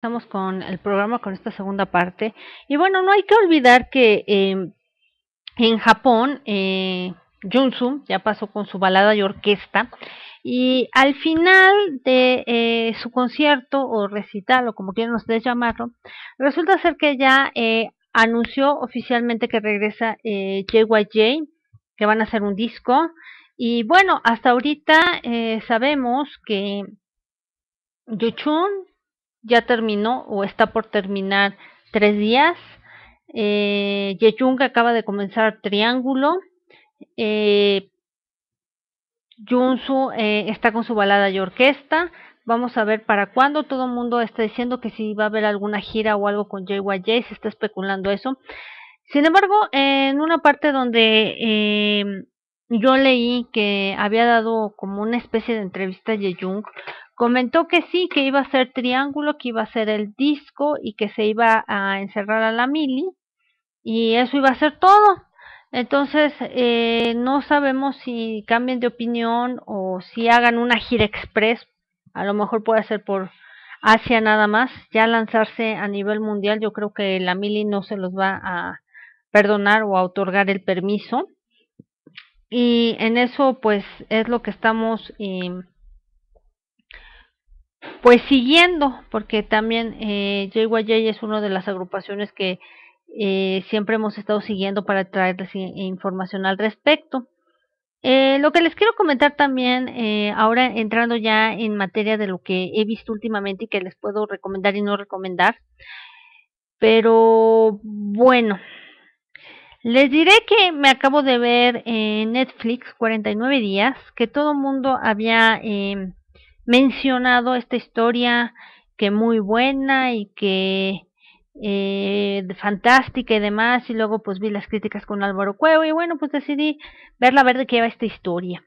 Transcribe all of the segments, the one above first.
Estamos con el programa, con esta segunda parte. Y bueno, no hay que olvidar que em, en Japón, eh, Junsu ya pasó con su balada y orquesta. Y al final de eh, su concierto o recital, o como quieran ustedes llamarlo, resulta ser que ya eh, anunció oficialmente que regresa JYJ, eh, que van a hacer un disco. Y bueno, hasta ahorita sabemos que Yuchun ya terminó o está por terminar tres días. Eh, acaba de comenzar Triángulo. Eh, Junsu eh, está con su balada y orquesta. Vamos a ver para cuándo. Todo el mundo está diciendo que si va a haber alguna gira o algo con JYJ, se está especulando eso. Sin embargo, en una parte donde eh, yo leí que había dado como una especie de entrevista a comentó que sí, que iba a ser Triángulo, que iba a ser el disco y que se iba a encerrar a la Mili y eso iba a ser todo. Entonces, eh, no sabemos si cambien de opinión o si hagan una gira express, a lo mejor puede ser por Asia nada más, ya lanzarse a nivel mundial, yo creo que la Mili no se los va a perdonar o a otorgar el permiso y en eso pues es lo que estamos em, pues siguiendo porque también JYJ eh, es una de las agrupaciones que eh, siempre hemos estado siguiendo para traerles información al respecto eh, lo que les quiero comentar también ahora entrando ya en materia de lo que he visto últimamente y que les puedo recomendar y no recomendar pero bueno les diré que me acabo de ver en Netflix 49 días, que todo el mundo había em, mencionado esta historia que muy buena y que eh, fantástica y demás, y luego pues vi las críticas con Álvaro Cuevo y bueno, pues decidí ver la qué que va esta historia.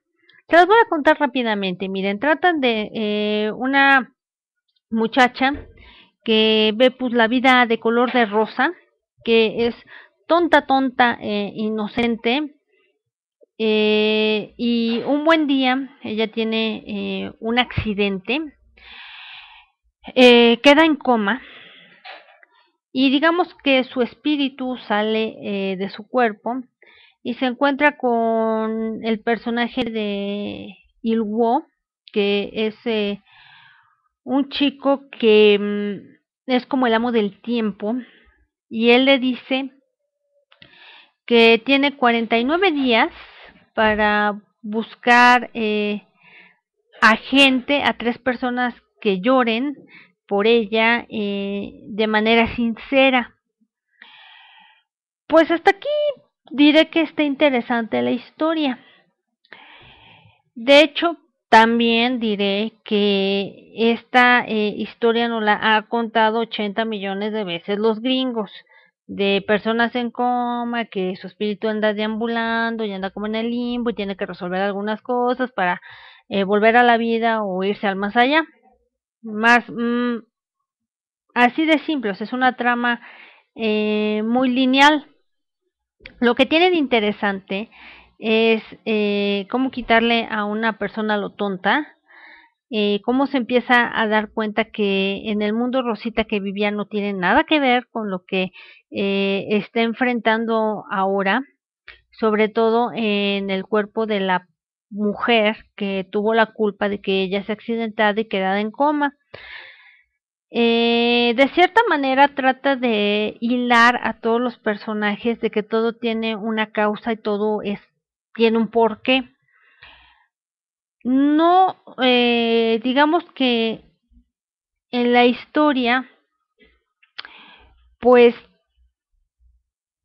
Se las voy a contar rápidamente, miren, tratan de eh, una muchacha que ve pues la vida de color de rosa, que es tonta, tonta, eh, inocente. Eh, y un buen día ella tiene eh, un accidente, queda en coma y digamos que su espíritu sale de su cuerpo y se encuentra con el personaje de wo que es un chico que mm, es como el amo del tiempo y él le dice que tiene 49 días para buscar eh, a gente, a tres personas que lloren por ella eh, de manera sincera. Pues hasta aquí diré que está interesante la historia. De hecho, también diré que esta eh, historia no la ha contado 80 millones de veces los gringos de personas en coma, que su espíritu anda deambulando y anda como en el limbo y tiene que resolver algunas cosas para eh, volver a la vida o irse al más allá. Más mm, así de simples, es una trama eh, muy lineal. Lo que tiene de interesante es eh, cómo quitarle a una persona lo tonta eh, cómo se empieza a dar cuenta que en el mundo Rosita que vivía no tiene nada que ver con lo que eh, está enfrentando ahora, sobre todo en el cuerpo de la mujer que tuvo la culpa de que ella se accidentada y quedada en coma. Eh, de cierta manera trata de hilar a todos los personajes de que todo tiene una causa y todo es, tiene un porqué no, eh, digamos que en la historia, pues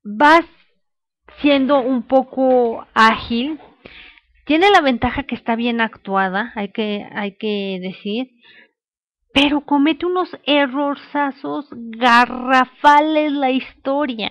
vas siendo un poco ágil. Tiene la ventaja que está bien actuada, hay que, hay que decir, pero comete unos errorzazos garrafales la historia.